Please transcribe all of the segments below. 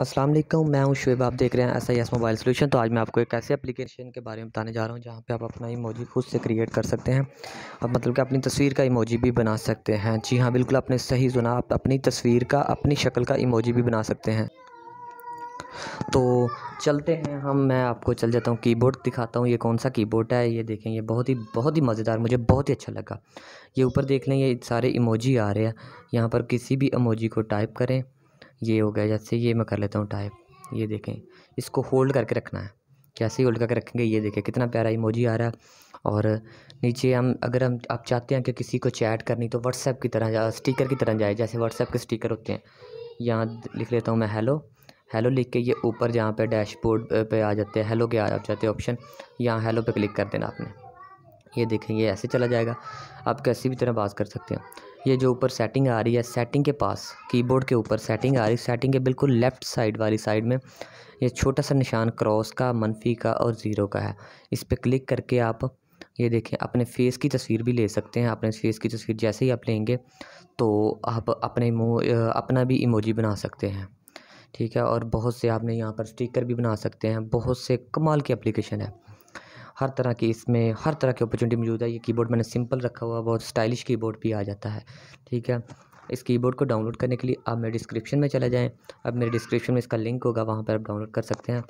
असलम मैं हूं शुएब आप देख रहे हैं S I S mobile solution तो आज मैं आपको एक ऐसे एप्लीकेशन के बारे में बताने जा रहा हूं जहां पे आप अपना इमोजी खुद से क्रिएट कर सकते हैं अब मतलब कि अपनी तस्वीर का इमोजी भी बना सकते हैं जी हाँ बिल्कुल आपने सही सुना आप अपनी तस्वीर का अपनी शक्ल का इमोजी भी बना सकते हैं तो चलते हैं हम मैं आपको चल जाता हूँ कीबोर्ड दिखाता हूँ ये कौन सा कीबोर्ड है ये देखें ये बहुत ही बहुत ही मज़ेदार मुझे बहुत ही अच्छा लगा ये ऊपर देख लें ये सारे इमोजी आ रहे हैं यहाँ पर किसी भी इमोजी को टाइप करें ये हो गया जैसे ये मैं कर लेता हूँ टाइप ये देखें इसको होल्ड करके रखना है कैसे होल्ड करके रखेंगे ये देखें कितना प्यारा इमोजी आ रहा है और नीचे हम अगर हम आप चाहते हैं कि किसी को चैट करनी तो व्हाट्सएप की तरह स्टिकर की तरह जाए जैसे व्हाट्सएप के स्टिकर होते हैं यहाँ लिख लेता हूँ मैं हेलो हेलो लिख के ये ऊपर जहाँ पे डैशबोर्ड पे आ जाते हैं हेलो के आ जाते हैं ऑप्शन यहाँ हेलो पे क्लिक कर देना आपने ये देखें ये ऐसे चला जाएगा आप कैसी भी तरह बात कर सकते हैं ये जो ऊपर सेटिंग आ रही है सेटिंग के पास कीबोर्ड के ऊपर सेटिंग आ रही है सेटिंग के बिल्कुल लेफ़्ट साइड वाली साइड में ये छोटा सा निशान क्रॉस का मनफी का और ज़ीरो का है इस पर क्लिक करके आप ये देखें अपने फेस की तस्वीर भी ले सकते हैं अपने फेस की तस्वीर जैसे ही आप लेंगे तो आप अपने अपना भी इमोजी बना सकते हैं ठीक है और बहुत से आपने यहाँ पर स्टिकर भी बना सकते हैं बहुत से कमाल की एप्लीकेशन है हर तरह की इसमें हर तरह की अपॉर्चुनिटी मौजूद है ये कीबोर्ड मैंने सिंपल रखा हुआ बहुत स्टाइलिश कीबोर्ड भी आ जाता है ठीक है इस कीबोर्ड को डाउनलोड करने के लिए आप मेरे डिस्क्रिप्शन में चले जाएँ अब मेरे डिस्क्रिप्शन में इसका लिंक होगा वहाँ पर आप डाउनलोड कर सकते हैं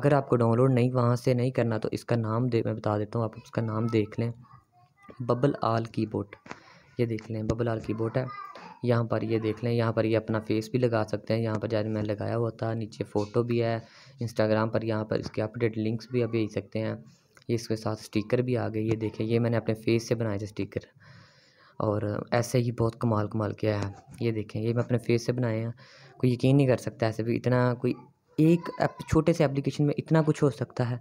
अगर आपको डाउनलोड नहीं वहाँ से नहीं करना तो इसका नाम दे मैं बता देता हूँ आप उसका नाम देख लें बबल आल की ये देख लें बबल आल की है यहाँ पर ये देख लें यहाँ पर ये अपना फेस भी लगा सकते हैं यहाँ पर जैसे मैंने लगाया हुआ था नीचे फ़ोटो भी है इंस्टाग्राम पर यहाँ पर इसके अपडेट लिंक्स भी अभी भेज सकते हैं ये इसके साथ स्टिकर भी आ गए ये देखें ये मैंने अपने फेस से बनाए थे स्टिकर और ऐसे ही बहुत कमाल कमाल किया है ये देखें ये मैं अपने फेस से बनाए हैं कोई यकीन नहीं कर सकता ऐसे भी इतना कोई एक छोटे से एप्लीकेशन में इतना कुछ हो सकता है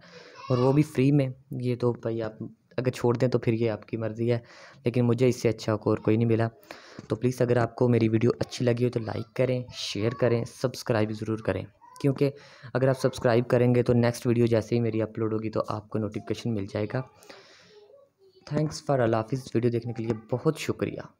और वो भी फ्री में ये तो भाई आप अगर छोड़ दें तो फिर ये आपकी मर्ज़ी है लेकिन मुझे इससे अच्छा और कोई नहीं मिला तो प्लीज़ अगर आपको मेरी वीडियो अच्छी लगी हो तो लाइक करें शेयर करें सब्सक्राइब ज़रूर करें क्योंकि अगर आप सब्सक्राइब करेंगे तो नेक्स्ट वीडियो जैसे ही मेरी अपलोड होगी तो आपको नोटिफिकेशन मिल जाएगा थैंक्स फॉर अलाफिज़ वीडियो देखने के लिए बहुत शुक्रिया